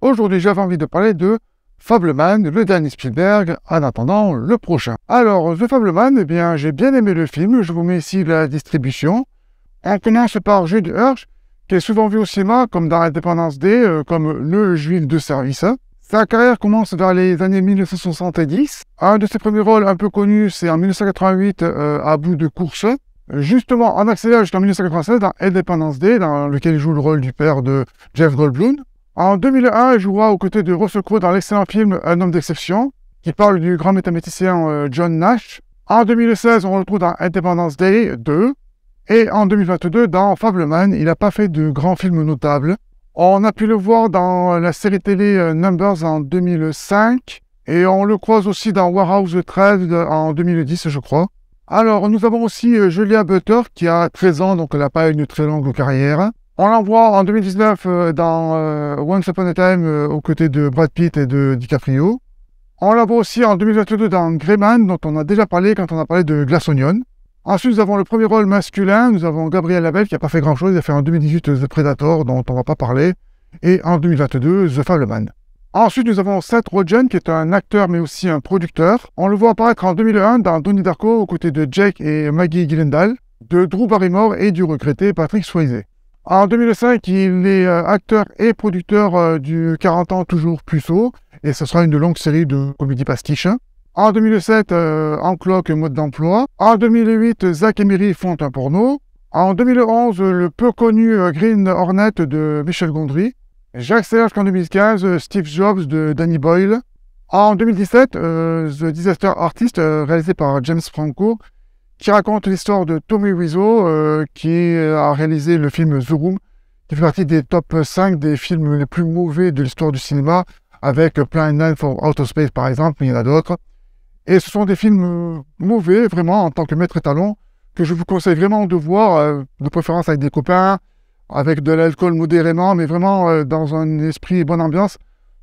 Aujourd'hui, j'avais envie de parler de Fableman, le dernier Spielberg, en attendant le prochain. Alors, The Fableman, eh bien, j'ai bien aimé le film. Je vous mets ici la distribution. On commence par Jude Hirsch, qui est souvent vu au cinéma, comme dans Indépendance Day, euh, comme le juif de service. Sa carrière commence vers les années 1970. Un de ses premiers rôles un peu connus, c'est en 1988 euh, à bout de course justement en accéléré jusqu'en 1996 dans Independence Day, dans lequel il joue le rôle du père de Jeff Goldblum. En 2001, il jouera aux côtés de Russell Crowe dans l'excellent film Un homme d'exception, qui parle du grand mathématicien euh, John Nash. En 2016, on le retrouve dans Independence Day 2. Et en 2022, dans Fableman, il n'a pas fait de grands films notables. On a pu le voir dans euh, la série télé euh, Numbers en 2005. Et on le croise aussi dans Warehouse 13 en 2010, je crois. Alors, nous avons aussi euh, Julia Butter, qui a 13 ans, donc elle n'a pas une très longue carrière. On l'envoie en 2019 euh, dans euh, Once Upon a Time aux côtés de Brad Pitt et de DiCaprio. On la voit aussi en 2022 dans Greyman, dont on a déjà parlé quand on a parlé de Glass Onion. Ensuite, nous avons le premier rôle masculin. Nous avons Gabriel Abel qui n'a pas fait grand-chose. Il a fait en 2018 The Predator, dont on ne va pas parler. Et en 2022, The Fableman. Ensuite, nous avons Seth Rogen, qui est un acteur mais aussi un producteur. On le voit apparaître en 2001 dans Donnie Darko aux côtés de Jake et Maggie Gyllenhaal, de Drew Barrymore et du regretté Patrick Swayze. En 2005, il est euh, acteur et producteur euh, du 40 ans toujours puceau, et ce sera une longue série de comédies pastiches. En 2007, euh, mode d'emploi. En 2008, Zach et Mary font un porno. En 2011, le peu connu euh, Green Hornet de Michel Gondry. J'accélère qu'en 2015, Steve Jobs de Danny Boyle. En 2017, euh, The Disaster Artist, euh, réalisé par James Franco, qui raconte l'histoire de Tommy Wiseau, euh, qui a réalisé le film The Room, qui fait partie des top 5 des films les plus mauvais de l'histoire du cinéma, avec Plan 9 for Outer Space par exemple, mais il y en a d'autres. Et ce sont des films mauvais, vraiment, en tant que maître étalon, que je vous conseille vraiment de voir, de préférence avec des copains, avec de l'alcool modérément, mais vraiment euh, dans un esprit bonne ambiance.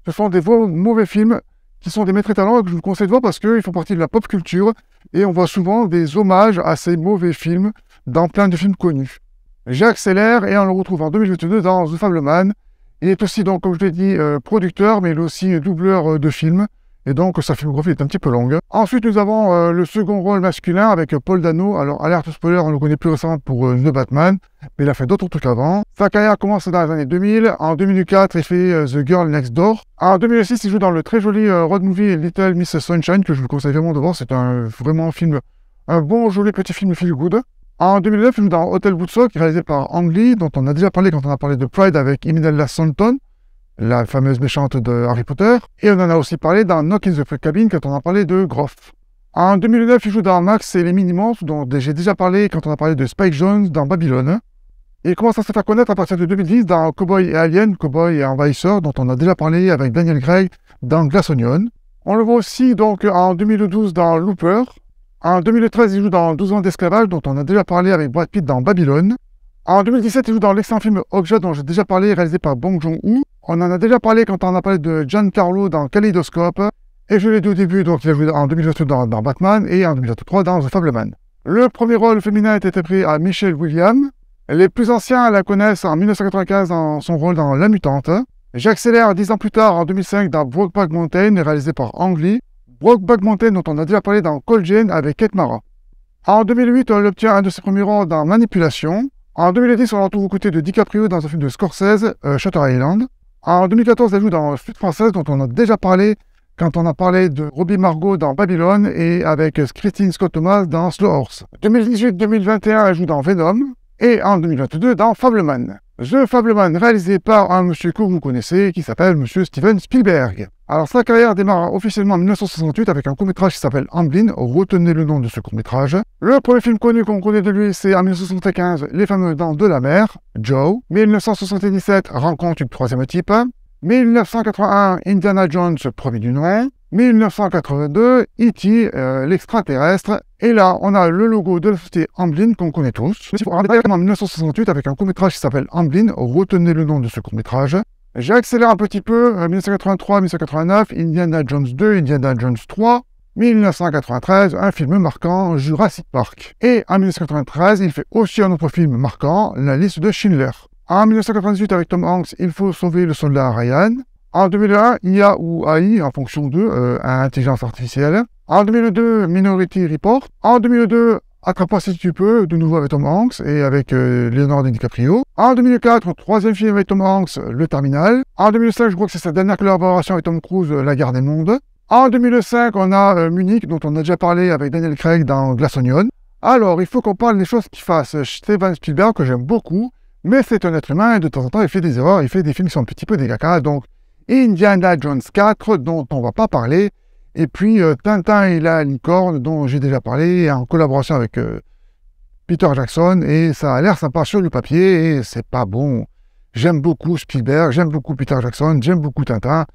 Ce sont des mauvais films qui sont des maîtres talents que je vous conseille de voir parce qu'ils font partie de la pop culture et on voit souvent des hommages à ces mauvais films dans plein de films connus. J'accélère et on le retrouve en 2022 dans The Fableman. Il est aussi donc, comme je l'ai dit, euh, producteur, mais il est aussi euh, doubleur de films. Et donc sa filmographie est un petit peu longue. Ensuite, nous avons euh, le second rôle masculin avec Paul Dano. Alors, alerte spoiler, on le connaît plus récemment pour euh, The Batman, mais il a fait d'autres trucs avant. Sa carrière commence dans les années 2000. En 2004, il fait euh, The Girl Next Door. En 2006, il joue dans le très joli road movie Little Miss Sunshine, que je vous conseille vraiment de voir. C'est un vraiment film, un bon, joli petit film feel good. En 2009, il joue dans Hotel Woodstock, réalisé par Ang Lee, dont on a déjà parlé quand on a parlé de Pride avec Imelda Stanton la fameuse méchante de Harry Potter. Et on en a aussi parlé dans Knock in the Cabin quand on a parlé de Groff. En 2009, il joue dans Max et les Minimons, dont j'ai déjà parlé quand on a parlé de Spike Jones dans Babylone. Et il commence à se faire connaître à partir de 2010 dans Cowboy et Alien, Cowboy et Envahisseur, dont on a déjà parlé avec Daniel Gray dans Glass Onion. On le voit aussi donc en 2012 dans Looper. En 2013, il joue dans 12 ans d'esclavage, dont on a déjà parlé avec Brad Pitt dans Babylone. En 2017, il joue dans l'excellent film Okja dont j'ai déjà parlé, réalisé par Bong Joon-ho. On en a déjà parlé quand on a parlé de Giancarlo dans Kaleidoscope. Et je l'ai dit au début, donc il a joué en 2022 dans, Batman et en 2023 dans The Fableman. Le premier rôle féminin a été pris à Michelle Williams. Les plus anciens la connaissent en 1995 dans son rôle dans La Mutante. J'accélère dix ans plus tard en 2005 dans Brokeback Mountain, réalisé par Ang Lee. Brokeback Mountain dont on a déjà parlé dans Cold Jane avec Kate Mara. En 2008, elle obtient un de ses premiers rôles dans Manipulation. En 2010, on retrouve aux côtés de DiCaprio dans un film de Scorsese, euh, Shutter Island. En 2014, elle joue dans Suite française, dont on a déjà parlé quand on a parlé de Robbie Margot dans Babylon et avec Christine Scott Thomas dans Slow Horse. 2018-2021, elle joue dans Venom et en 2022 dans Fableman. The Fableman, réalisé par un monsieur que vous connaissez, qui s'appelle monsieur Steven Spielberg. Alors sa carrière démarre officiellement en 1968 avec un court-métrage qui s'appelle Amblin, retenez le nom de ce court-métrage. Le premier film connu qu'on connaît de lui, c'est en 1975, Les fameux dents de la mer, Joe. 1977, Rencontre du troisième type. 1981, Indiana Jones, premier du Noir. 1982, E.T., l'extraterrestre. Et là, on a le logo de la société Amblin qu'on connaît tous. un rappeler en 1968 avec un court-métrage qui s'appelle Amblin. Retenez le nom de ce court-métrage. J'accélère un petit peu, 1983, euh, 1989, Indiana Jones 2, Indiana Jones 3, 1993, un film marquant, Jurassic Park. Et en 1993, il fait aussi un autre film marquant, La liste de Schindler. En 1998, avec Tom Hanks, il faut sauver le soldat Ryan. En 2001, IA ou AI, en fonction de euh, intelligence artificielle. En 2002, Minority Report. En 2002, Attrape-moi si tu peux, de nouveau avec Tom Hanks et avec euh, Leonardo DiCaprio. En 2004, troisième film avec Tom Hanks, Le Terminal. En 2005, je crois que c'est sa dernière collaboration avec Tom Cruise, La Guerre des Mondes. En 2005, on a euh, Munich, dont on a déjà parlé avec Daniel Craig dans Glass Onion. Alors, il faut qu'on parle des choses qui fassent. Steven Spielberg, que j'aime beaucoup, mais c'est un être humain et de temps en temps, il fait des erreurs, il fait des films qui sont un petit peu des donc Indiana Jones 4, dont on ne va pas parler, et puis euh, Tintin et la licorne, dont j'ai déjà parlé, en collaboration avec euh, Peter Jackson, et ça a l'air sympa sur le papier, et c'est pas bon. J'aime beaucoup Spielberg, j'aime beaucoup Peter Jackson, j'aime beaucoup Tintin,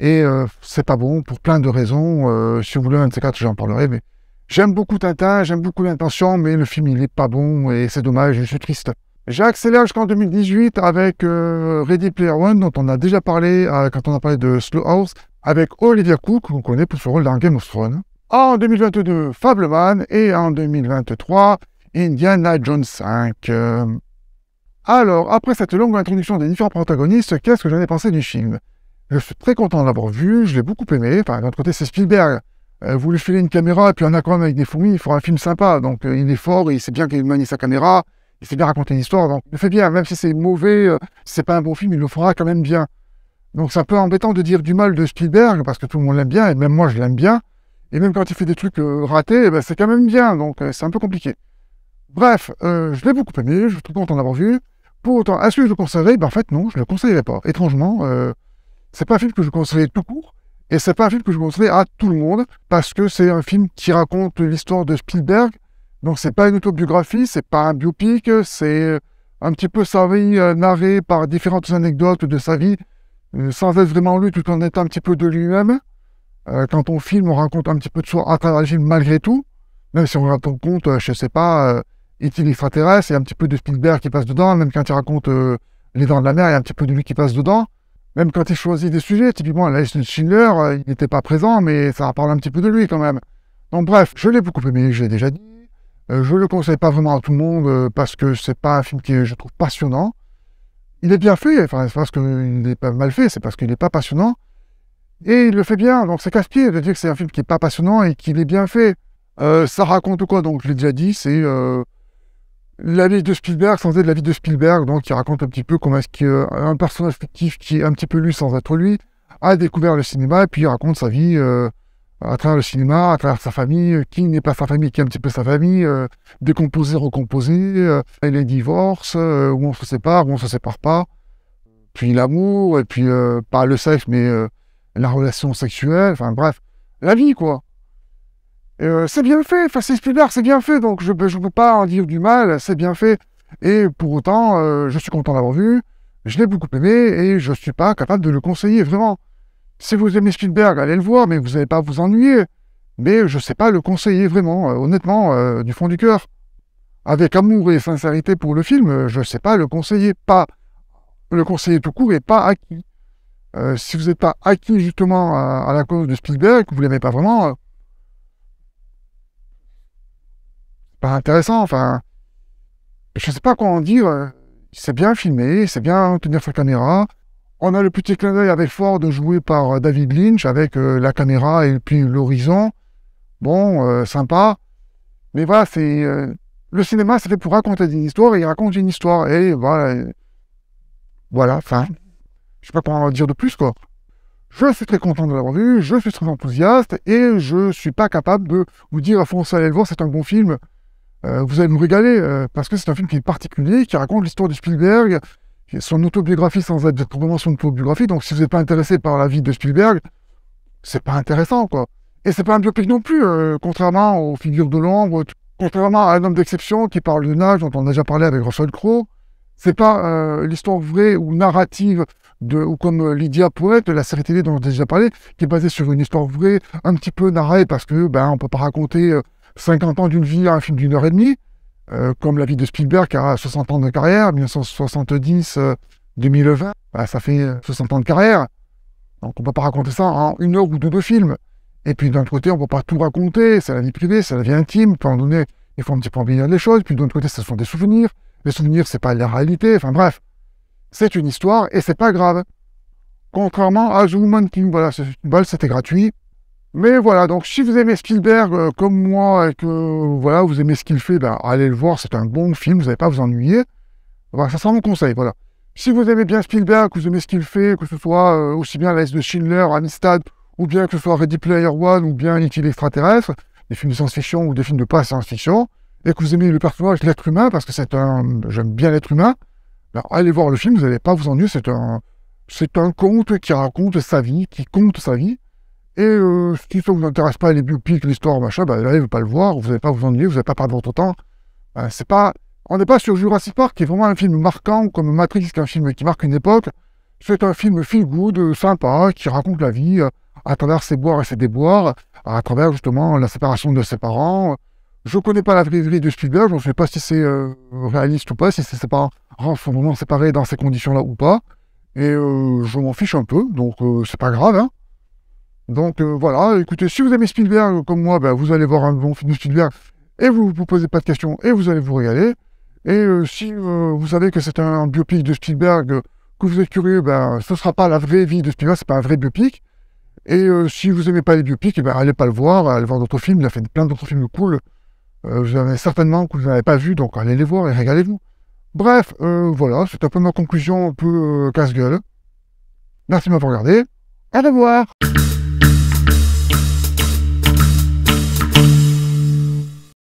et euh, c'est pas bon pour plein de raisons. si vous voulez un de ces quatre, j'en parlerai, mais j'aime beaucoup Tintin, j'aime beaucoup l'intention, mais le film il est pas bon, et c'est dommage, je suis triste. J'accélère jusqu'en 2018 avec euh, Ready Player One, dont on a déjà parlé euh, quand on a parlé de Slow House, avec Olivia Cook, qu'on connaît pour son rôle dans Game of Thrones. En 2022, Fableman, et en 2023, Indiana Jones 5. Euh, alors, après cette longue introduction des différents protagonistes, qu'est-ce que j'en ai pensé du film Je suis très content de l'avoir vu, je l'ai beaucoup aimé. Enfin, d'un côté, c'est Spielberg. vous lui filez une caméra et puis un même avec des fourmis, il faut un film sympa. Donc, il est fort, il sait bien qu'il manie sa caméra, il sait bien raconter une histoire, donc il le fait bien, même si c'est mauvais, euh, c'est pas un bon film, il le fera quand même bien. Donc c'est un peu embêtant de dire du mal de Spielberg, parce que tout le monde l'aime bien, et même moi je l'aime bien, et même quand il fait des trucs euh, ratés, eh ben, c'est quand même bien, donc euh, c'est un peu compliqué. Bref, je l'ai beaucoup aimé, je suis tout content d'avoir vu. Pour autant, est-ce que je le conseillerais ben, En fait, non, je ne le conseillerais pas. Étrangement, c'est pas un film que je conseillerais tout court, et c'est pas un film que je conseillerais à tout le monde, parce que c'est un film qui raconte l'histoire de Spielberg, donc c'est pas une autobiographie, c'est pas un biopic, c'est un petit peu sa vie euh, narrée par différentes anecdotes de sa vie, euh, sans être vraiment lui, tout en étant un petit peu de lui-même. Euh, quand on filme, on raconte un petit peu de soi à travers le film malgré tout, même si on raconte, compte, je sais pas, est-il e extraterrestre, il y a un petit peu de Spielberg qui passe dedans, même quand il raconte Les Dents de la Mer, il y a un petit peu de lui qui passe dedans. Même quand il choisit des sujets, typiquement la de Schindler, il n'était pas présent, mais ça parle un petit peu de lui quand même. Donc bref, je l'ai beaucoup aimé, je l'ai déjà dit. Euh, je le conseille pas vraiment à tout le monde euh, parce que c'est pas un film qui je trouve passionnant. Il est bien fait, enfin c'est parce qu'il n'est pas mal fait, c'est parce qu'il n'est pas passionnant. Et il le fait bien, donc c'est casse-pied de dire que c'est un film qui est pas passionnant et qu'il est bien fait. Euh, ça raconte quoi Donc je l'ai déjà dit, c'est la vie de Spielberg sans être la vie de Spielberg, donc il raconte un petit peu comment est-ce qu'un personnage fictif qui est un petit peu lui sans être lui a découvert le cinéma et puis il raconte sa vie à travers le cinéma, à travers sa famille, euh, qui n'est pas sa famille, qui est un petit peu sa famille, euh, décomposé, décomposer, recomposer, euh, les divorces, où on se sépare, où on se sépare pas, puis l'amour, et puis pas le sexe, mais la relation sexuelle, enfin bref, la vie quoi. c'est bien fait, face c'est c'est bien fait, donc je ne peux pas en dire du mal, c'est bien fait. Et pour autant, je suis content d'avoir vu, je l'ai beaucoup aimé, et je ne suis pas capable de le conseiller, vraiment. Si vous aimez Spielberg, allez le voir, mais vous n'allez pas vous ennuyer. Mais je ne sais pas le conseiller vraiment, euh, honnêtement, euh, du fond du cœur. Avec amour et sincérité pour le film, euh, je ne sais pas le conseiller. Pas le conseiller tout court et pas acquis. si vous n'êtes pas acquis justement à, la cause de Spielberg, vous ne l'aimez pas vraiment, pas intéressant. Enfin, je ne sais pas comment en dire. C'est bien filmé, c'est bien tenir sa caméra, on a le petit clin d'œil avec Ford joué par euh, David Lynch avec euh, la caméra et puis l'horizon. Bon, euh, sympa. Mais voilà, c'est le cinéma, c'est fait pour raconter une histoire, et il raconte une histoire et voilà. Voilà, fin. Je sais pas comment en dire de plus quoi. Je suis très content de l'avoir vu, je suis très enthousiaste et je suis pas capable de vous dire foncez allez le voir, c'est un bon film. vous allez me régaler parce que c'est un film qui est particulier, qui raconte l'histoire de Spielberg, son autobiographie sans être vraiment son autobiographie. Donc, si vous n'êtes pas intéressé par la vie de Spielberg, c'est pas intéressant, quoi. Et c'est pas un biopic non plus, euh, contrairement aux figures de l'ombre, contrairement à un homme d'exception qui parle de nage, dont on a déjà parlé avec Russell Crowe. C'est pas euh, l'histoire vraie ou narrative ou comme Lydia Poète, la série télé dont j'ai déjà parlé, qui est basée sur une histoire vraie, un petit peu narrée, parce que ben on peut pas raconter 50 euh, ans d'une vie à un film d'une heure et demie. Euh, comme la vie de Spielberg qui a 60 ans de carrière, 1970-2020, euh, bah, ça fait 60 euh, ans de carrière. Donc on ne peut pas raconter ça en une heure ou deux de films. Et puis d'un côté, on ne peut pas tout raconter, c'est la vie privée, c'est la vie intime, puis à un donné, il faut un petit peu embellir les choses, puis d'un côté, ce sont des souvenirs. Les souvenirs, c'est pas la réalité, enfin bref. C'est une histoire et c'est pas grave. Contrairement à The Woman King, voilà, ce c'était gratuit. Mais voilà, donc si vous aimez Spielberg euh, comme moi et que voilà, vous aimez ce qu'il fait, ben, allez le voir, c'est un bon film, vous n'allez pas vous ennuyer. ça sera mon conseil, voilà. Si vous aimez bien Spielberg, que vous aimez ce qu'il fait, que ce soit euh, aussi bien La liste de Schindler, Amistad, ou bien que ce soit Ready Player One, ou bien Inutile Extraterrestre, des films de science-fiction ou des films de pas science-fiction, et que vous aimez le personnage, de l'être humain, parce que c'est un... J'aime bien l'être humain, ben, allez voir le film, vous n'allez pas vous ennuyer, c'est un... C'est un conte qui raconte sa vie, qui compte sa vie, et euh, si ça ne vous intéresse pas, les biopics, l'histoire, machin, bah là, vous pas le voir, vous n'allez pas vous ennuyer, vous n'allez pas perdre votre temps. Bah, c'est pas... On n'est pas sur Jurassic Park, qui est vraiment un film marquant, comme Matrix, qui est un film qui marque une époque. C'est un film feel-good, euh, sympa, qui raconte la vie euh, à travers ses boires et ses déboires, à travers justement la séparation de ses parents. Je ne connais pas la vie de Spielberg, je ne sais pas si c'est euh, réaliste ou pas, si ses parents sont vraiment séparés dans ces conditions-là ou pas. Et je m'en fiche un peu, donc ce c'est pas grave. Hein. Donc euh, voilà, écoutez, si vous aimez Spielberg euh, comme moi, ben, vous allez voir un bon film de Spielberg et vous ne vous posez pas de questions et vous allez vous régaler. Et euh, si vous savez que c'est un, biopic de Spielberg, que vous êtes curieux, ben ce ne sera pas la vraie vie de Spielberg, ce n'est pas un vrai biopic. Et si vous n'aimez pas les biopics, eh ben allez pas le voir, allez voir d'autres films, il a fait plein d'autres films cool. vous avez certainement que vous n'avez pas vu, donc allez les voir et régalez-vous. Bref, voilà, c'est un peu ma conclusion un peu casse-gueule. Merci de m'avoir regardé. À voir